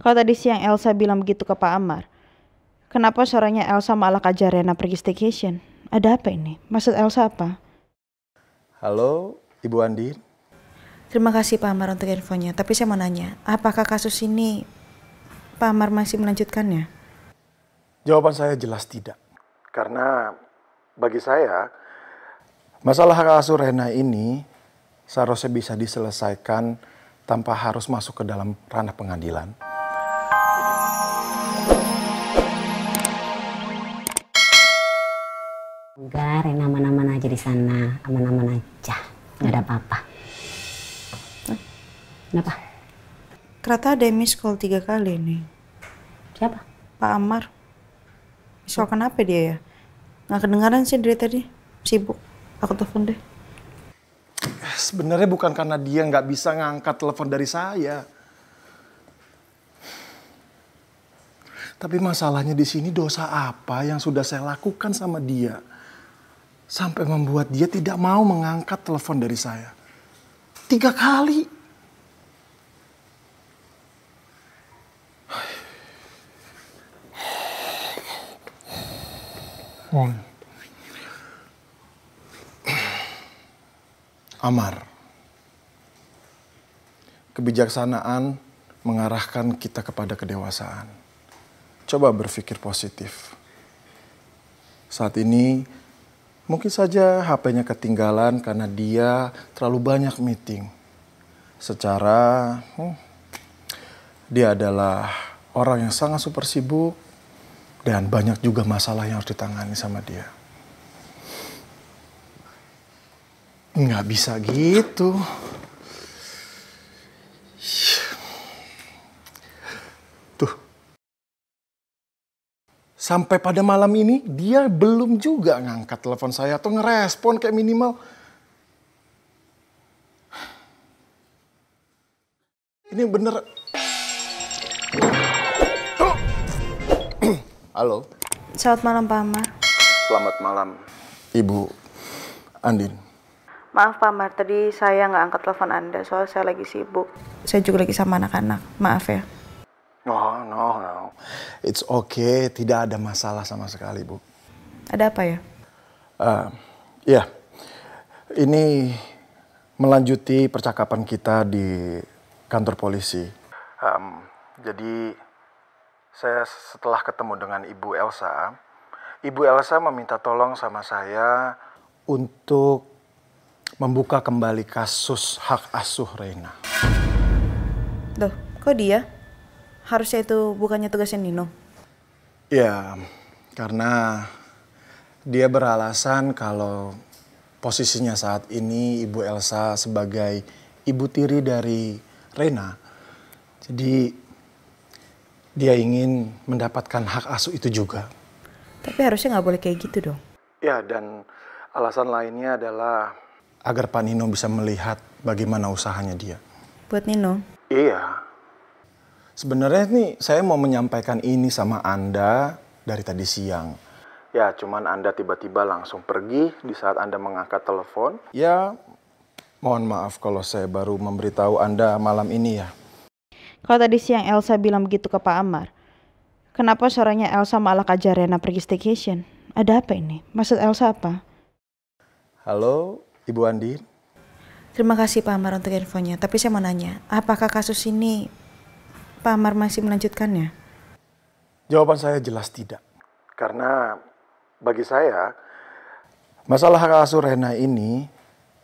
Kalau tadi siang Elsa bilang begitu ke Pak Amar, kenapa suaranya Elsa malah kajar Rena pergi staycation? Ada apa ini? Maksud Elsa apa? Halo, Ibu Andi. Terima kasih Pak Amar untuk infonya. Tapi saya mau nanya, apakah kasus ini Pak Amar masih melanjutkannya? Jawaban saya jelas tidak. Karena bagi saya, masalah hak asuh Rena ini seharusnya bisa diselesaikan tanpa harus masuk ke dalam ranah pengadilan. Enggak, Rena aman-aman aja di sana. Aman-aman aja. Nggak ada apa-apa. Kenapa? Kereta ada miss call tiga kali nih. Siapa? Pak Amar. Miss call kenapa dia ya? Nggak kedengaran sih dari tadi. Sibuk. Aku telepon deh. Sebenarnya bukan karena dia nggak bisa ngangkat telepon dari saya. Tapi masalahnya di sini dosa apa yang sudah saya lakukan sama dia? Sampai membuat dia tidak mau mengangkat telepon dari saya. Tiga kali. Wong. Amar. Kebijaksanaan mengarahkan kita kepada kedewasaan. Coba berpikir positif. Saat ini Mungkin saja HP-nya ketinggalan karena dia terlalu banyak meeting. Secara hmm, dia adalah orang yang sangat super sibuk dan banyak juga masalah yang harus ditangani sama dia. Nggak bisa gitu. Sampai pada malam ini dia belum juga ngangkat telepon saya atau ngerespon kayak minimal. Ini bener. Halo. Selamat malam Pak Amar. Selamat malam. Ibu Andin. Maaf Pak Amar, tadi saya nggak angkat telepon Anda soalnya saya lagi sibuk. Saya juga lagi sama anak-anak, maaf ya. Oh, no, no, no it's okay, tidak ada masalah sama sekali, Bu. Ada apa ya? Uh, ya, yeah. ini melanjuti percakapan kita di kantor polisi. Um, jadi saya setelah ketemu dengan Ibu Elsa, Ibu Elsa meminta tolong sama saya untuk membuka kembali kasus hak asuh Reina. Loh, kok dia? harusnya itu bukannya tugasnya Nino? Ya, karena dia beralasan kalau posisinya saat ini Ibu Elsa sebagai ibu tiri dari Rena. Jadi dia ingin mendapatkan hak asuh itu juga. Tapi harusnya nggak boleh kayak gitu dong. Ya, dan alasan lainnya adalah agar Pak Nino bisa melihat bagaimana usahanya dia. Buat Nino? Iya, Sebenarnya nih saya mau menyampaikan ini sama Anda dari tadi siang. Ya, cuman Anda tiba-tiba langsung pergi di saat Anda mengangkat telepon. Ya, mohon maaf kalau saya baru memberitahu Anda malam ini ya. Kalau tadi siang Elsa bilang begitu ke Pak Amar, kenapa suaranya Elsa malah kajar Rena pergi staycation? Ada apa ini? Maksud Elsa apa? Halo, Ibu Andin. Terima kasih Pak Amar untuk infonya, tapi saya mau nanya, apakah kasus ini Pak Amar masih melanjutkannya? Jawaban saya jelas tidak. Karena bagi saya, masalah hak asuh Rena ini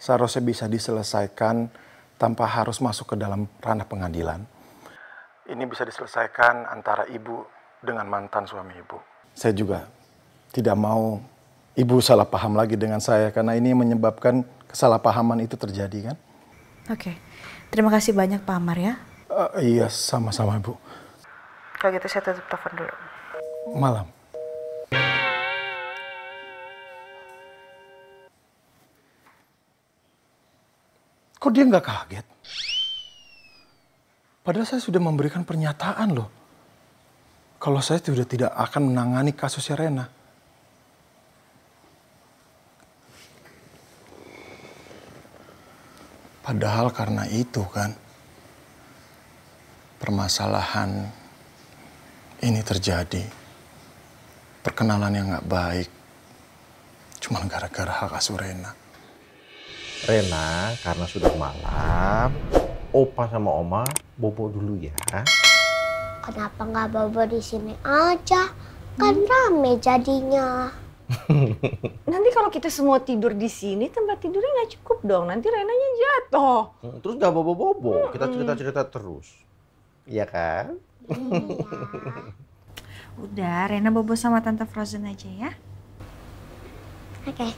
seharusnya bisa diselesaikan tanpa harus masuk ke dalam ranah pengadilan. Ini bisa diselesaikan antara ibu dengan mantan suami ibu. Saya juga tidak mau ibu salah paham lagi dengan saya karena ini menyebabkan kesalahpahaman itu terjadi kan? Oke, terima kasih banyak Pak Amar ya Uh, iya, sama-sama Ibu. Kalau gitu saya tutup telepon dulu. Malam. Kok dia nggak kaget? Padahal saya sudah memberikan pernyataan loh. Kalau saya sudah tidak akan menangani kasus Serena. Padahal karena itu kan permasalahan ini terjadi. Perkenalan yang nggak baik, cuma gara-gara hak asuh Rena. Rena, karena sudah malam, opa sama oma bobo dulu ya. Kenapa nggak bobo di sini aja? Kan hmm. rame jadinya. nanti kalau kita semua tidur di sini tempat tidurnya nggak cukup dong. Nanti Renanya jatuh. Hmm, terus nggak bobo-bobo. Hmm. Kita cerita-cerita terus. Iya kan? Iya. Udah, Rena bobo sama Tante Frozen aja ya. Oke. Okay.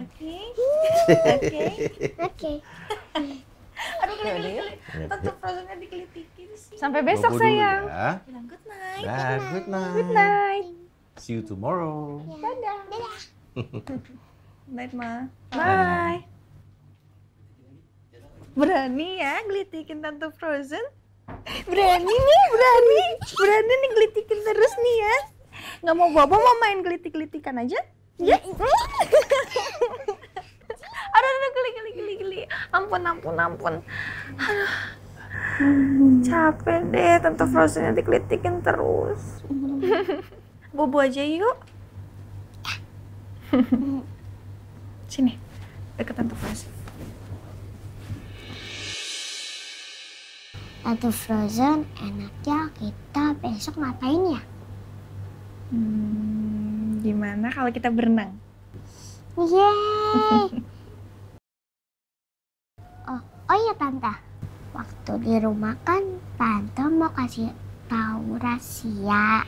Oke. Oke. Oke. Aduh, geli-geli. Tante Frozennya dikelitikin sih. Sampai besok, bobo sayang. Ya. Bilang good night. Nah, good night. Good night. See you tomorrow. Ya. Dadah. Dadah. night, Ma. Bye. Bye. Berani ya gelitikin Tante Frozen? berani nih berani berani nih gelitikin terus nih ya nggak mau bobo mau main gelitik gelitikan aja ya aduh aduh geli geli geli geli ampun ampun ampun aduh capek deh tante Frozen nanti gelitikin terus bobo aja yuk sini deket tante Frozen atau frozen enaknya kita besok ngapain ya? Hmm, gimana kalau kita berenang? Yeay! oh, oh iya Tante, waktu di rumah kan Tante mau kasih tahu rahasia.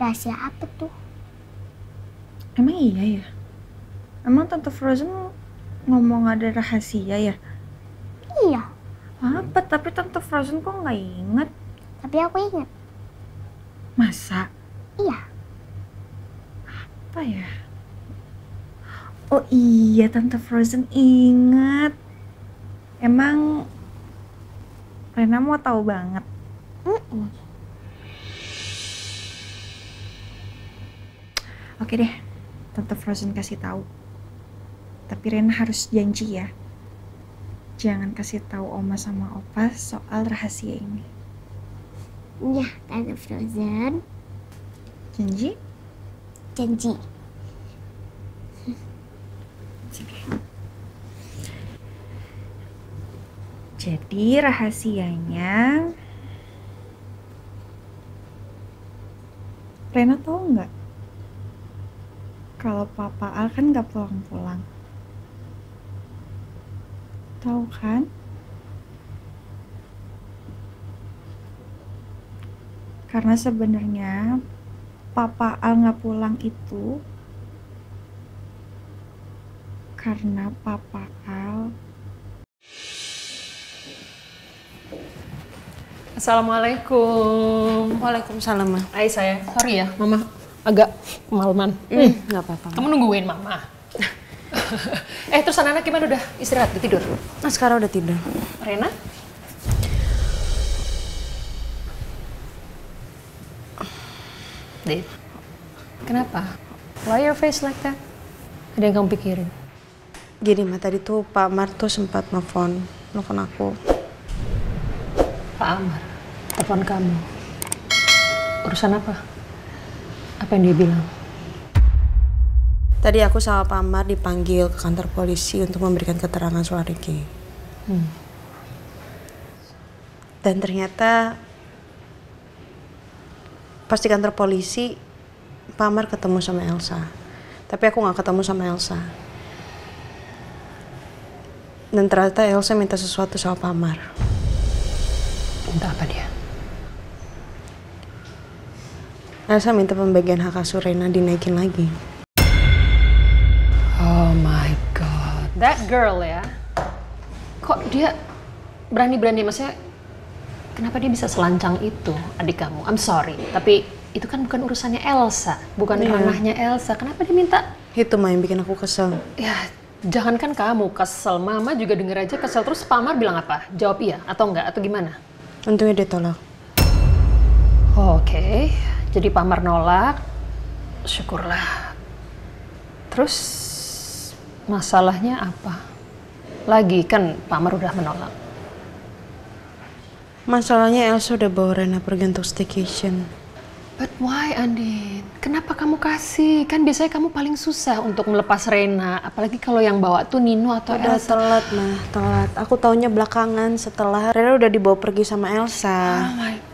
Rahasia apa tuh? Emang iya ya? Emang Tante Frozen ngomong ada rahasia ya? Apa? Tapi Tante Frozen kok nggak inget? Tapi aku inget. Masa? Iya. Apa ya? Oh iya, Tante Frozen inget. Emang Rena mau tahu banget. Mm -mm. Oke deh, Tante Frozen kasih tahu. Tapi Rena harus janji ya. Jangan kasih tahu Oma sama Opa soal rahasia ini. Ya, Tante Frozen. Janji? Janji. Jadi rahasianya Rena tahu nggak kalau Papa Al kan nggak pulang-pulang? Tahu kan? Karena sebenarnya Papa Al nggak pulang itu karena Papa Al. Assalamualaikum. Waalaikumsalam. Ma. Hai saya. Sorry ya, Mama agak kemalaman. Hmm, nggak apa-apa. Kamu nungguin Mama? eh terus anak-anak gimana udah istirahat udah tidur? Nah sekarang udah tidur. Rena? Dave, kenapa? Why your face like that? Ada yang kamu pikirin? Gini ma, tadi tuh Pak Amar tuh sempat nelfon, nelfon aku. Pak Amar, telepon kamu. Urusan apa? Apa yang dia bilang? Tadi aku sama Pak Amar dipanggil ke kantor polisi untuk memberikan keterangan soal Ricky. Hmm. Dan ternyata pas di kantor polisi Pak Amar ketemu sama Elsa. Tapi aku nggak ketemu sama Elsa. Dan ternyata Elsa minta sesuatu sama Pak Amar. Minta apa dia? Elsa minta pembagian hak asuh Rena dinaikin lagi. that girl ya kok dia berani-berani maksudnya kenapa dia bisa selancang itu adik kamu I'm sorry tapi itu kan bukan urusannya Elsa bukan yeah. ranahnya Elsa kenapa dia minta itu mah yang bikin aku kesel ya jangankan kamu kesel mama juga denger aja kesel terus Pamar bilang apa jawab iya atau enggak atau gimana untungnya dia tolak oh, oke okay. jadi Pamar nolak syukurlah terus masalahnya apa lagi kan Pak Amar udah menolak masalahnya Elsa udah bawa Rena pergi untuk staycation but why Andin kenapa kamu kasih kan biasanya kamu paling susah untuk melepas Rena apalagi kalau yang bawa tuh Nino atau udah Elsa telat mah telat aku taunya belakangan setelah Rena udah dibawa pergi sama Elsa oh my